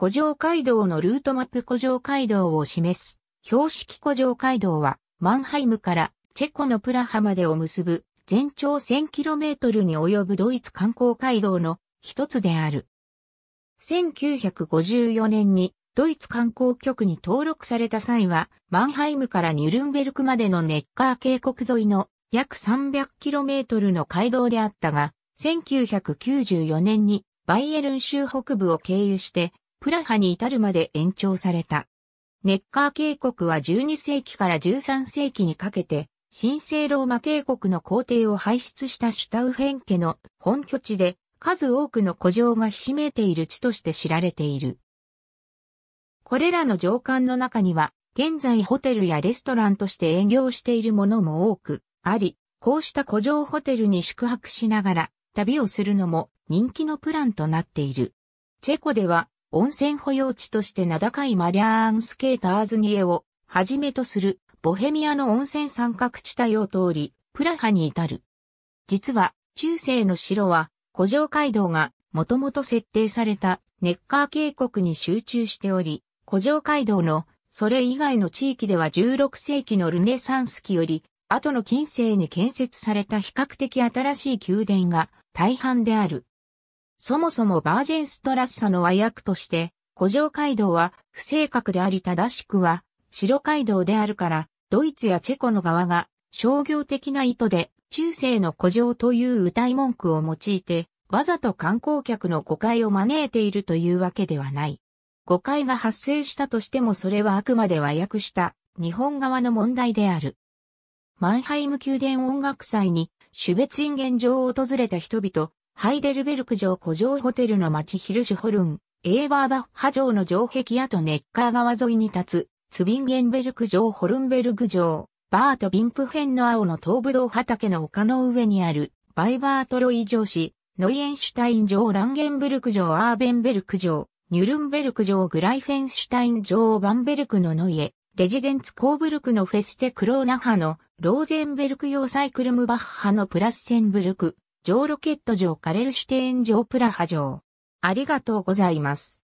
古城街道のルートマップ古城街道を示す。標識古城街道は、マンハイムからチェコのプラハまでを結ぶ、全長 1000km に及ぶドイツ観光街道の一つである。1954年にドイツ観光局に登録された際は、マンハイムからニュルンベルクまでのネッカー渓谷沿いの約 300km の街道であったが、1994年にバイエルン州北部を経由してプラハに至るまで延長された。ネッカー渓谷は12世紀から13世紀にかけて、神聖ローマ帝国の皇帝を輩出したシュタウフェン家の本拠地で、数多くの古城がひしめいている地として知られている。これらの城館の中には、現在ホテルやレストランとして営業しているものも多くあり、こうした古城ホテルに宿泊しながら旅をするのも人気のプランとなっている。チェコでは温泉保養地として名高いマリャーンスケーターズニエをはじめとするボヘミアの温泉三角地帯を通り、プラハに至る。実は、中世の城は、古城街道がもともと設定されたネッカー渓谷に集中しており、古城街道のそれ以外の地域では16世紀のルネサンス期より、後の近世に建設された比較的新しい宮殿が大半である。そもそもバージェンストラッサの和訳として、古城街道は不正確であり正しくは、白街道であるから、ドイツやチェコの側が商業的な意図で中世の古城という歌い文句を用いて、わざと観光客の誤解を招いているというわけではない。誤解が発生したとしてもそれはあくまで和訳した日本側の問題である。マンハイム宮殿音楽祭に、シュベツインゲン城を訪れた人々、ハイデルベルク城古城ホテルの町ヒルシュホルン、エーバーバッハ城の城壁跡ネッカー川沿いに立つ、ツビンゲンベルク城ホルンベルク城、バート・ビンプフェンの青の東武道畑の丘の上にある、バイバートロイ城市、ノイエンシュタイン城ランゲンブルク城アーベンベルク城、ニュルンベルク城グライフェンシュタイン城バンベルクのノイエ、レジデンツ・コーブルクのフェステ・クローナハの、ローゼンベルク用サイクルムバッハのプラスセンブルク、上ロケットー・カレルシュテーンー・プラハー。ありがとうございます。